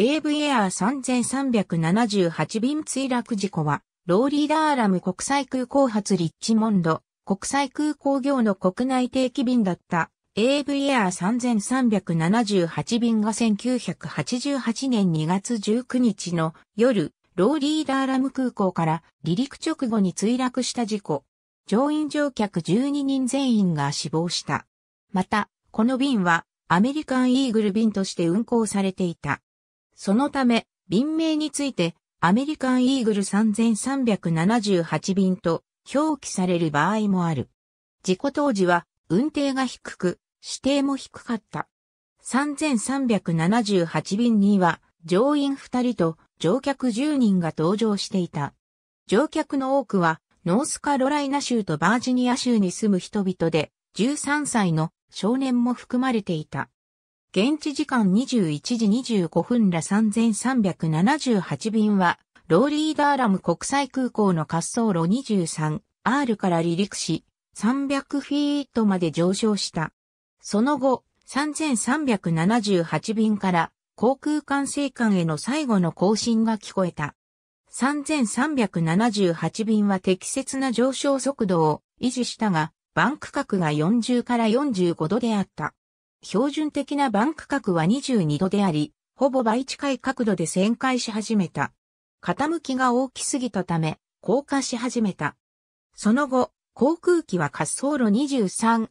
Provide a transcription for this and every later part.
AV エアー3378便墜落事故は、ローリーダーラム国際空港発リッチモンド、国際空港業の国内定期便だった AV エアー3378便が1988年2月19日の夜、ローリーダーラム空港から離陸直後に墜落した事故。乗員乗客12人全員が死亡した。また、この便はアメリカンイーグル便として運航されていた。そのため、便名について、アメリカンイーグル3378便と表記される場合もある。事故当時は、運転が低く、指定も低かった。3378便には、乗員2人と乗客10人が搭乗していた。乗客の多くは、ノースカロライナ州とバージニア州に住む人々で、13歳の少年も含まれていた。現地時間21時25分ら3378便は、ローリーダーラム国際空港の滑走路 23R から離陸し、300フィートまで上昇した。その後、3378便から航空管制官への最後の更新が聞こえた。3378便は適切な上昇速度を維持したが、バンク角が40から45度であった。標準的なバンク角は22度であり、ほぼ倍近い角度で旋回し始めた。傾きが大きすぎたため、降下し始めた。その後、航空機は滑走路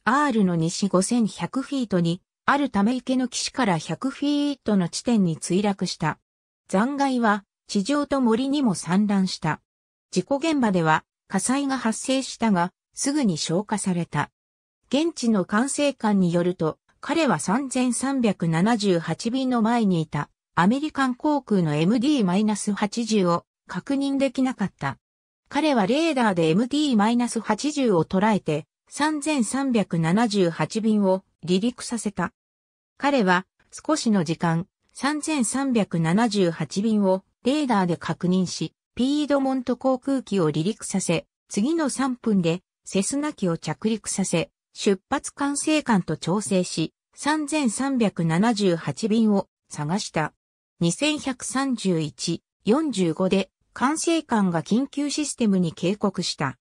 23R の西5100フィートに、あるため池の岸から100フィートの地点に墜落した。残骸は地上と森にも散乱した。事故現場では火災が発生したが、すぐに消火された。現地の管制官によると、彼は3378便の前にいたアメリカン航空の MD-80 を確認できなかった。彼はレーダーで MD-80 を捉えて3378便を離陸させた。彼は少しの時間3378便をレーダーで確認し、ピードモント航空機を離陸させ、次の3分でセスナ機を着陸させ、出発管制官と調整し、3378便を探した。2131、45で管制官が緊急システムに警告した。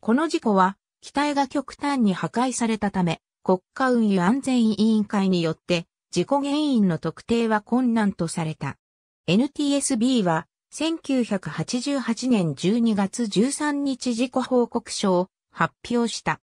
この事故は、機体が極端に破壊されたため、国家運輸安全委員会によって、事故原因の特定は困難とされた。NTSB は、1988年12月13日事故報告書を発表した。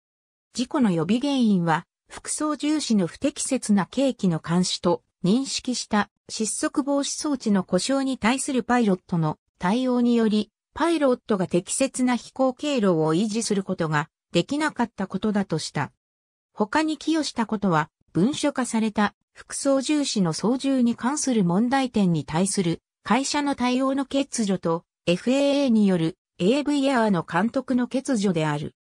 事故の予備原因は、副操重視の不適切な契機の監視と認識した失速防止装置の故障に対するパイロットの対応により、パイロットが適切な飛行経路を維持することができなかったことだとした。他に寄与したことは、文書化された副操重視の操縦に関する問題点に対する会社の対応の欠如と FAA による AVR の監督の欠如である。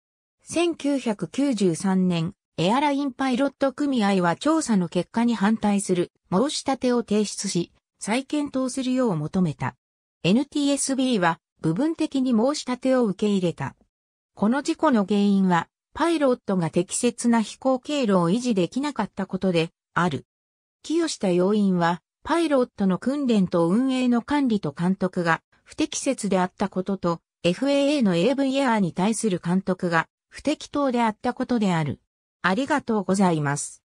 1993年エアラインパイロット組合は調査の結果に反対する申し立てを提出し、再検討するよう求めた。NTSB は部分的に申し立てを受け入れた。この事故の原因は、パイロットが適切な飛行経路を維持できなかったことで、ある。寄与した要因は、パイロットの訓練と運営の管理と監督が不適切であったことと、FAA の a v エアに対する監督が不適当であったことである。ありがとうございます。